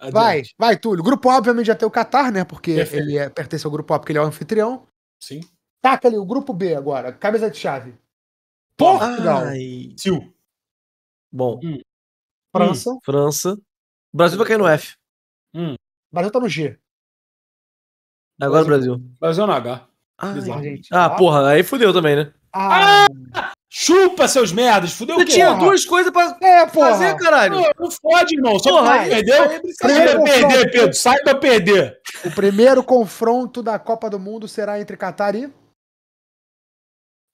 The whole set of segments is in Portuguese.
Adiante. Vai, vai, Túlio. Grupo A, obviamente, já tem o Qatar, né? Porque Perfeito. ele é, pertence ao grupo A, porque ele é o anfitrião. Sim. Taca ali o grupo B agora, cabeça de chave. Portugal. Tio. Sil. Bom. Hum. França. Hum. França. O Brasil vai tá cair no F. Hum. O Brasil tá no G. Agora Brasil. Brasil, Brasil é no H. Ai, ah, porra, aí fudeu também, né? Ah! Chupa seus merdas, fudeu tu o quê? tinha porra. duas coisas pra é, fazer, caralho. Não, não fode, irmão. Só porra, é perder. perdeu. Saiba perder, Pedro. Saiba perder. O primeiro confronto da Copa do Mundo será entre Qatar e.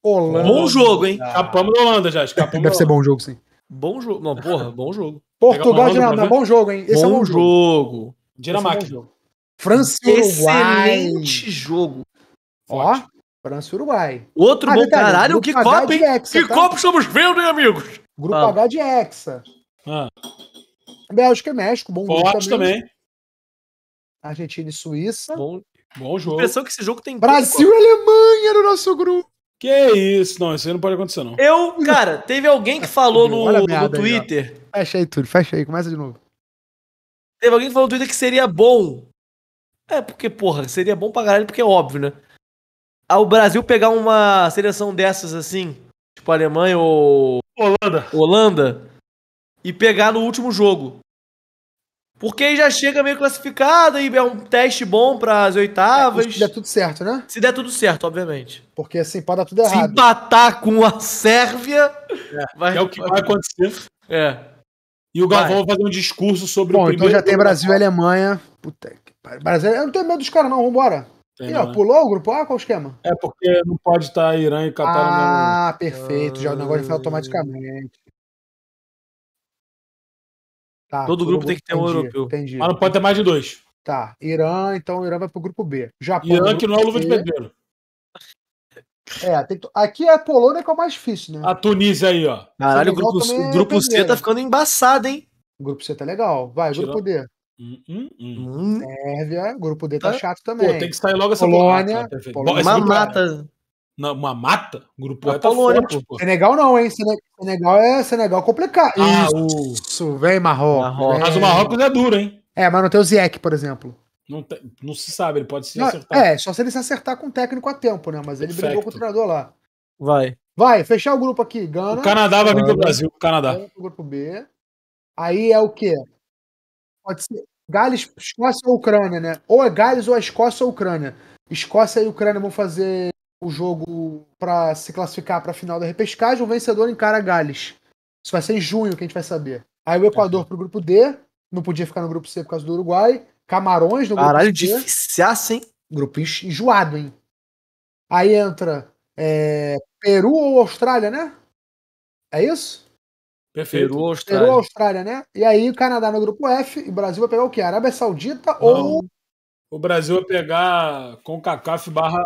Holanda. Bom jogo, hein? Ah. Escapamos da Holanda já. Escapamos Deve ser bom jogo, sim. Bom jogo. Não, porra, bom jogo. Portugal e Dinamarca. Né? Bom jogo, hein? Esse bom é bom jogo. Dinamarca. É França e Uruguai. Excelente jogo. Ó. França e Uruguai. Outro ah, bom detalhe, caralho, que copo, hein? Hexa, que tá? copo estamos vendo, né, hein, amigos? Grupo ah. H de Hexa. Ah. Bélgica e México, bom jogo também. também. Argentina e Suíça. Bom, bom jogo. A impressão que esse jogo tem... Brasil e Alemanha no nosso grupo. Que isso, não, isso aí não pode acontecer, não. Eu, cara, teve alguém que falou no, no Twitter... Aí, fecha aí, tudo, fecha aí, começa de novo. Teve alguém que falou no Twitter que seria bom... É, porque, porra, seria bom pra caralho, porque é óbvio, né? ao Brasil pegar uma seleção dessas assim, tipo Alemanha ou Holanda, Holanda e pegar no último jogo. Porque aí já chega meio classificada e é um teste bom para as é, oitavas. se der tudo certo, né? Se der tudo certo, obviamente. Porque assim, pode dar tudo errado. Se empatar com a Sérvia, é, vai... é o que vai acontecer. É. E o Galvão vai. vai fazer um discurso sobre bom, o então primeiro... Bom, então já tem Brasil e Alemanha. Puta que pariu. Brasil... Eu não tenho medo dos caras não, vambora. E, ó, né? pulou o grupo A? Ah, qual o esquema? É porque não pode estar tá Irã e Catar Ah, não... perfeito. Já o negócio foi automaticamente. Tá, Todo grupo tem que ter entendi, um europeu. Entendi. Mas não pode ter mais de dois. Tá. Irã, então o Irã vai pro grupo B. Japão. Irã que não é o luva de pedreiro. É, tem aqui é a Polônia que é o mais difícil, né? A Tunísia aí, ó. Caralho, o grupo, o é grupo C tá ficando embaçado, hein? O grupo C tá legal. Vai, Tirou. grupo D. Hum, hum, hum. Sérvia, grupo D tá, tá chato também. Pô, tem que sair logo essa Polônia. Né, Polônia, Uma é mata. uma mata? Grupo é tá Polônia, forte, pô. Senegal não, hein? Senegal é Senegal complicado. Ah, Isso, o... vem Marrocos. Marrocos. Mas o Marrocos é duro, hein? É, mas não tem o Ziek, por exemplo. Não, te... não se sabe, ele pode se não, acertar. É, só se ele se acertar com o técnico a tempo, né? Mas ele Perfecto. brigou com o treinador lá. Vai. Vai, fechar o grupo aqui. Gana. O Canadá vai vir pro Brasil, Canadá. Grupo B. Aí é o quê? Pode ser Gales, Escócia ou Ucrânia, né? Ou é Gales ou a é Escócia ou Ucrânia. Escócia e Ucrânia vão fazer o jogo para se classificar para a final da repescagem. O vencedor encara Gales. Isso vai ser em junho que a gente vai saber. Aí o Equador pro grupo D. Não podia ficar no grupo C por causa do Uruguai. Camarões no Caralho, grupo C. Caralho, difícil, hein? Grupo enjoado, hein? Aí entra é, Peru ou Austrália, né? É isso? Perfeito. Peru, Austrália. Peru, Austrália, né? E aí o Canadá no grupo F e o Brasil vai pegar o quê? Arábia Saudita Não. ou. O Brasil vai pegar com CACAF barra.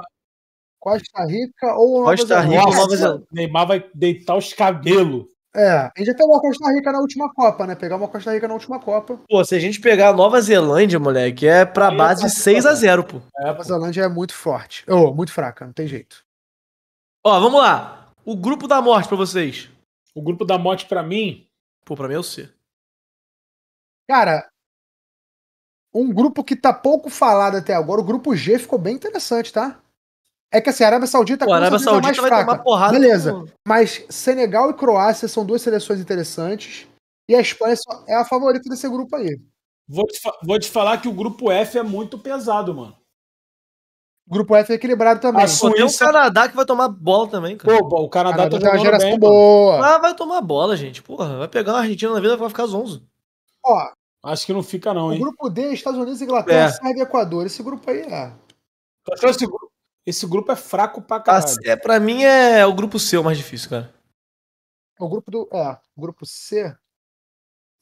Costa Rica ou Nova Costa Rica ou Nova Zelândia. Neymar vai deitar os cabelos. É, a gente já pegou a Costa Rica na última Copa, né? Pegar uma Costa Rica na última Copa. Pô, se a gente pegar a Nova Zelândia, moleque, é pra base 6 a 0 pô. É, Nova Zelândia é muito forte. Ô, oh, muito fraca, não tem jeito. Ó, vamos lá. O grupo da morte pra vocês. O grupo da morte para mim. Pô, pra mim é o C. Cara, um grupo que tá pouco falado até agora, o grupo G ficou bem interessante, tá? É que assim, a Arábia Saudita, Pô, a Arábia é Saudita mais vai fraca. tomar porrada. Beleza. Mas Senegal e Croácia são duas seleções interessantes. E a Espanha é a favorita desse grupo aí. Vou te, vou te falar que o grupo F é muito pesado, mano. Grupo F é equilibrado também. A Suíça... Tem o Canadá que vai tomar bola também, cara. Pô, o Canadá, Canadá tá jogando uma geração bem, boa. Ah, vai tomar bola, gente. Porra, vai pegar uma Argentina na vida e vai ficar zonzo. Ó. Acho que não fica, não, o hein? O grupo D, Estados Unidos, Inglaterra, é. Sérvia e Equador. Esse grupo aí é. Então, esse grupo, esse grupo é fraco pra tá caralho. É, pra mim é o grupo C o mais difícil, cara. É o grupo do. É, o grupo C.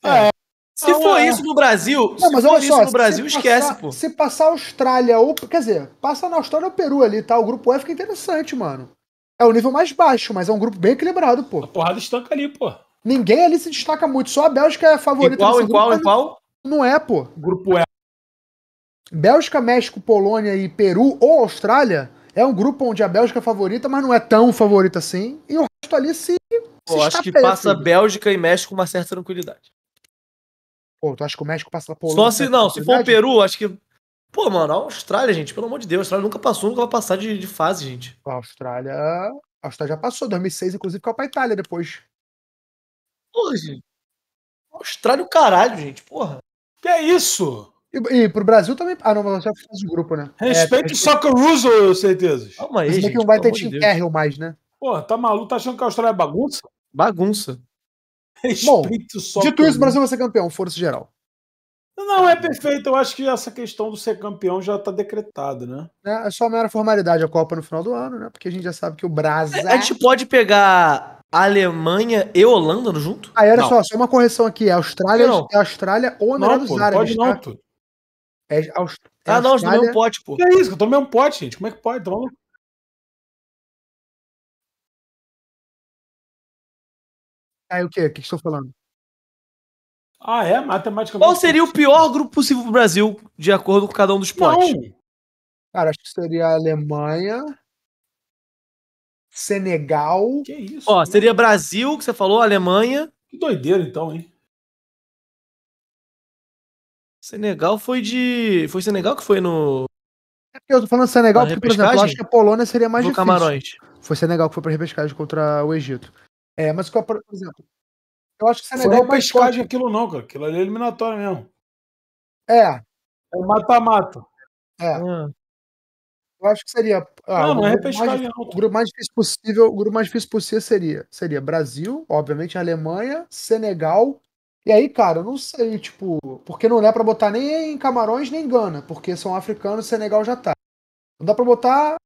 É. é. Se não, for é. isso no Brasil, não, mas olha só, no Brasil, passar, esquece, pô. Se passar a Austrália ou. Quer dizer, passa na Austrália ou Peru ali, tá? O grupo F que é interessante, mano. É o nível mais baixo, mas é um grupo bem equilibrado, pô. A porrada estanca ali, pô. Ninguém ali se destaca muito, só a Bélgica é a favorita. Igual, igual, igual? Não é, pô. Grupo F. Bélgica, México, Polônia e Peru ou Austrália é um grupo onde a Bélgica é favorita, mas não é tão favorita assim. E o resto ali se. Pô, acho que passa tudo. Bélgica e México com uma certa tranquilidade. Pô, tu acha que o México passa por. Só se não, se for o Peru, acho que. Pô, mano, a Austrália, gente, pelo amor de Deus, a Austrália nunca passou, nunca vai passar de, de fase, gente. A Austrália. A Austrália já passou, 2006, inclusive, ficou pra Itália depois. Porra, gente. Austrália é o caralho, gente, porra. Que é isso? E, e pro Brasil também. Ah, não, você é fase de grupo, né? Respeito é, o Socceruso, certezas. Calma aí. Mas gente, não vai ter Tim mais, né? Pô, tá maluco? Tá achando que a Austrália é bagunça? Bagunça. É Bom, dito isso, o Brasil vai ser campeão, força geral. Não, é perfeito. Eu acho que essa questão do ser campeão já está decretada, né? É, é só maior formalidade a Copa no final do ano, né? Porque a gente já sabe que o Brasil. A, gente pode pegar Alemanha e Holanda no junto? aí era não. só, só uma correção aqui. É Austrália, não. É Austrália ou não, dos Árabes. Pode né? não, tá? É, Aust... é ah, Austrália... não, tomei um pote, pô. Que é isso, eu tomei um pote, gente. Como é que pode? Tô... Tá Aí o quê? O que estou tá falando? Ah, é? Matemática. Qual seria o pior grupo possível pro Brasil, de acordo com cada um dos potes? Cara, acho que seria a Alemanha. Senegal. Que isso? Ó, seria Brasil, que você falou, Alemanha. Que doideira, então, hein? Senegal foi de. Foi Senegal que foi no. É eu tô falando Senegal, Na porque, por exemplo, eu acho que a Polônia seria mais no difícil. Camarões. Foi Senegal que foi pra repescagem contra o Egito. É, mas, por exemplo, eu acho que Senegal. É Foi uma é mais pescagem aquilo, não, cara. Aquilo ali é eliminatório mesmo. É. É mata-mata. É. Hum. Eu acho que seria. Ah, não, não é pescagem, não. O grupo mais difícil possível, o grupo mais difícil possível seria, seria Brasil, obviamente, Alemanha, Senegal. E aí, cara, eu não sei, tipo, porque não dá pra botar nem em Camarões nem Gana, porque são africanos, Senegal já tá. Não dá pra botar.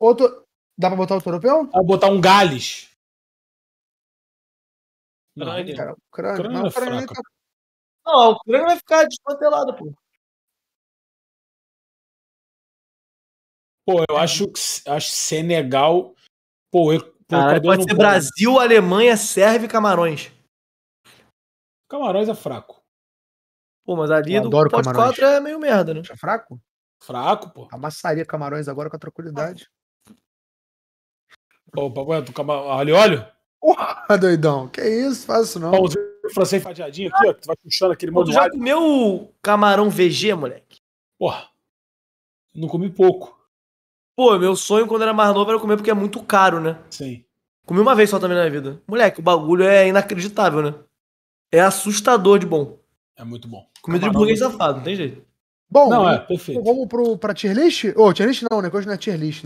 Outro. Dá pra botar o europeu? Vou botar um Gales. Não, o Ucrânia. É vai ficar desmantelado pô. Pô, eu acho, acho Senegal. Pô, eu, pô, ah, pode ser Brasil, Alemanha, Sérvia e Camarões. Camarões é fraco. Pô, mas ali eu do pote 4 é meio merda, né? É fraco? Fraco, pô. Amassaria Camarões agora com a tranquilidade. Ah. Opa, ué, tu calma, alho óleo? Porra, doidão, que isso? Faz isso não. Pãozinho francês fatiadinho aqui, ó. Tu vai puxando aquele modo Tu já comeu camarão VG, moleque? Porra, não comi pouco. Pô, meu sonho quando era mais novo era comer porque é muito caro, né? Sim. Comi uma vez só também na minha vida. Moleque, o bagulho é inacreditável, né? É assustador de bom. É muito bom. Comida camarão de burguês safado, não tem jeito. Bom, não, é, perfeito. vamos pro, pra tier list? Ô, oh, tier list não, o negócio não é tier list, né?